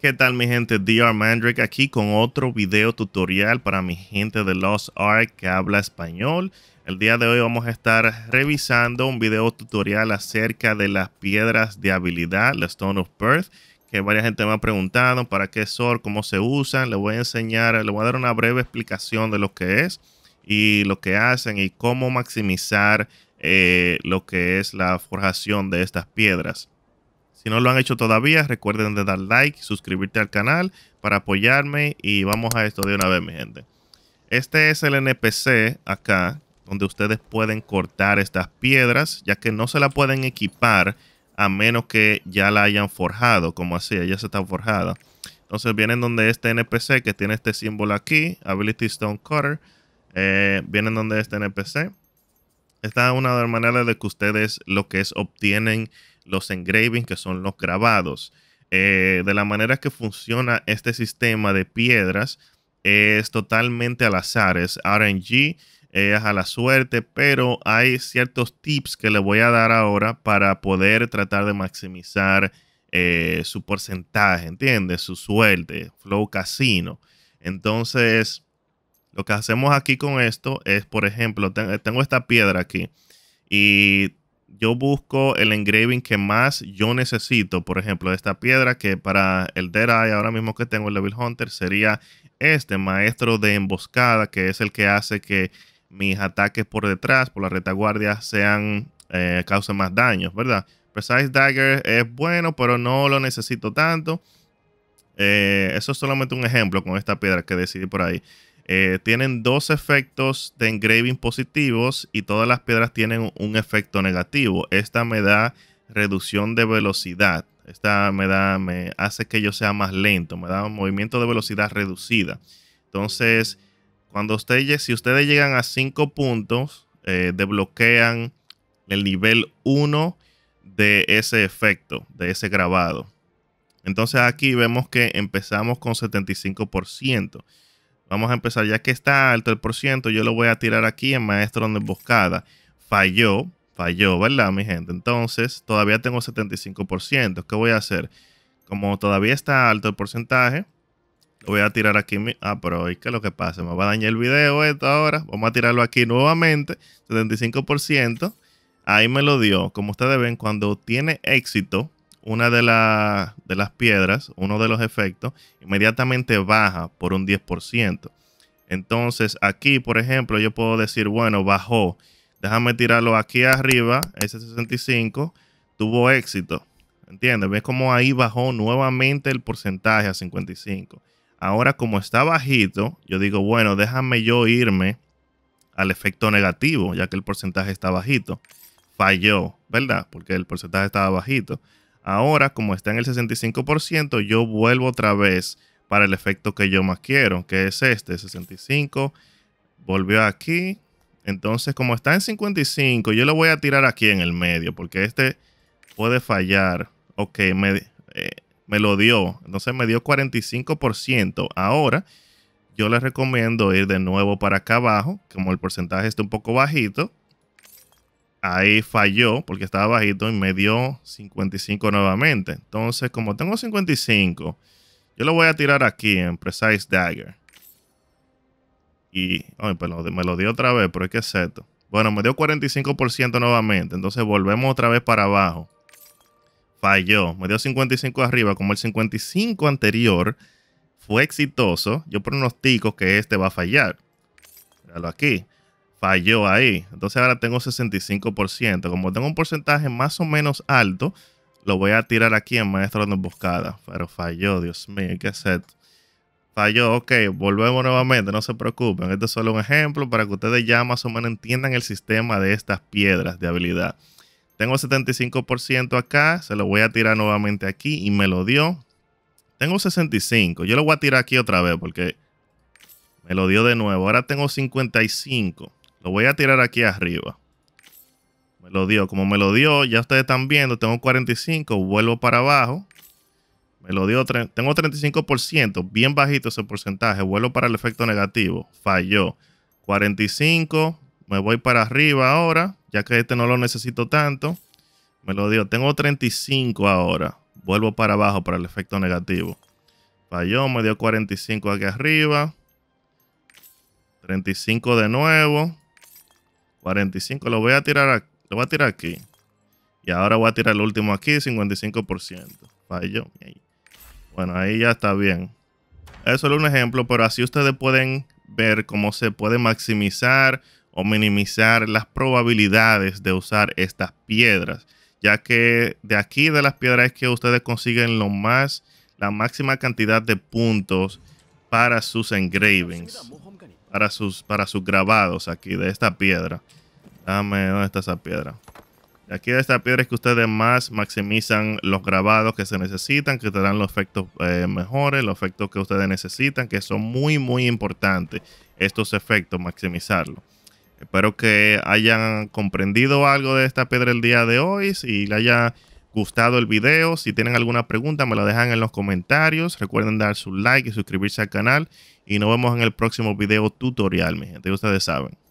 ¿Qué tal mi gente? DR Mandrake aquí con otro video tutorial para mi gente de Lost Ark que habla español. El día de hoy vamos a estar revisando un video tutorial acerca de las piedras de habilidad, la Stone of Perth, que varias gente me ha preguntado para qué son, cómo se usan. Le voy a enseñar, le voy a dar una breve explicación de lo que es y lo que hacen y cómo maximizar eh, lo que es la forjación de estas piedras. Si no lo han hecho todavía, recuerden de dar like, suscribirte al canal para apoyarme y vamos a esto de una vez, mi gente. Este es el NPC acá, donde ustedes pueden cortar estas piedras, ya que no se la pueden equipar a menos que ya la hayan forjado, como así, ya se está forjada. Entonces vienen donde este NPC que tiene este símbolo aquí, Ability Stone Cutter, eh, vienen donde este NPC. Esta es una de las maneras de que ustedes lo que es obtienen los engravings, que son los grabados. Eh, de la manera que funciona este sistema de piedras es totalmente al azar, es RNG, es a la suerte, pero hay ciertos tips que le voy a dar ahora para poder tratar de maximizar eh, su porcentaje, ¿entiendes? Su suerte, Flow Casino. Entonces, lo que hacemos aquí con esto es, por ejemplo, tengo esta piedra aquí y yo busco el engraving que más yo necesito. Por ejemplo, esta piedra que para el Dead Eye, ahora mismo que tengo el Level Hunter, sería este maestro de emboscada, que es el que hace que mis ataques por detrás, por la retaguardia, sean, eh, causen más daños, ¿verdad? Precise Dagger es bueno, pero no lo necesito tanto. Eh, eso es solamente un ejemplo con esta piedra que decidí por ahí. Eh, tienen dos efectos de engraving positivos y todas las piedras tienen un efecto negativo. Esta me da reducción de velocidad. Esta me da, me hace que yo sea más lento, me da un movimiento de velocidad reducida. Entonces, cuando ustedes, si ustedes llegan a 5 puntos, eh, desbloquean el nivel 1 de ese efecto, de ese grabado. Entonces aquí vemos que empezamos con 75%. Vamos a empezar, ya que está alto el por yo lo voy a tirar aquí en maestro donde emboscada. Falló, falló, ¿verdad, mi gente? Entonces, todavía tengo 75%. ¿Qué voy a hacer? Como todavía está alto el porcentaje, lo voy a tirar aquí. Ah, pero hoy qué lo que pasa? Me va a dañar el video esto ahora. Vamos a tirarlo aquí nuevamente. 75%. Ahí me lo dio. Como ustedes ven, cuando tiene éxito, una de, de las piedras, uno de los efectos, inmediatamente baja por un 10%. Entonces aquí, por ejemplo, yo puedo decir, bueno, bajó. Déjame tirarlo aquí arriba, ese 65, tuvo éxito. ¿Entiendes? ¿Ves cómo ahí bajó nuevamente el porcentaje a 55? Ahora, como está bajito, yo digo, bueno, déjame yo irme al efecto negativo, ya que el porcentaje está bajito. Falló, ¿verdad? Porque el porcentaje estaba bajito. Ahora, como está en el 65%, yo vuelvo otra vez para el efecto que yo más quiero, que es este, 65. Volvió aquí. Entonces, como está en 55, yo lo voy a tirar aquí en el medio, porque este puede fallar. Ok, me, eh, lo dio. Entonces me dio 45%. Ahora, yo les recomiendo ir de nuevo para acá abajo, como el porcentaje está un poco bajito ahí falló porque estaba bajito y me dio 55 nuevamente. Entonces, como tengo 55, yo lo voy a tirar aquí en Precise Dagger. Y oh, me lo dio otra vez, pero es que es Bueno, me dio 45% nuevamente. Entonces volvemos otra vez para abajo. Falló. Me dio 55 arriba. Como el 55 anterior fue exitoso, yo pronostico que este va a fallar. Míralo aquí falló ahí. Entonces ahora tengo 65%. Como tengo un porcentaje más o menos alto, lo voy a tirar aquí en Maestro de Emboscada. Pero falló, Dios mío, qué set. Falló, ok, volvemos nuevamente, no se preocupen. Este es solo un ejemplo para que ustedes ya más o menos entiendan el sistema de estas piedras de habilidad. Tengo 75% acá, se lo voy a tirar nuevamente aquí y me lo dio. Tengo 65, yo lo voy a tirar aquí otra vez porque me lo dio de nuevo. Ahora tengo 55 voy a tirar aquí arriba. Me lo dio. Como me lo dio, ya ustedes están viendo, tengo 45, vuelvo para abajo. Me lo dio, tengo 35%, bien bajito ese porcentaje. Vuelvo para el efecto negativo. Falló. 45, me voy para arriba ahora, ya que este no lo necesito tanto. Me lo dio, tengo 35 ahora. Vuelvo para abajo para el efecto negativo. Falló, me dio 45 aquí arriba. 35 de nuevo. 45. Lo voy a tirar, lo a tirar aquí. Y ahora voy a tirar el último aquí, 55%. Bueno, ahí ya está bien. Es solo un ejemplo, pero así ustedes pueden ver cómo se puede maximizar o minimizar las probabilidades de usar estas piedras. Ya que de aquí de las piedras es que ustedes consiguen lo más, la máxima cantidad de puntos para sus engravings para sus, para sus grabados aquí de esta piedra. Dame, ¿dónde está esa piedra? Aquí de esta piedra es que ustedes más maximizan los grabados que se necesitan, que te dan los efectos eh, mejores, los efectos que ustedes necesitan, que son muy, muy importantes estos efectos, maximizarlos. Espero que hayan comprendido algo de esta piedra el día de hoy, si les haya gustado el video, si tienen alguna pregunta me la dejan en los comentarios, recuerden dar su like y suscribirse al canal y nos vemos en el próximo video tutorial, mi gente. Ustedes saben.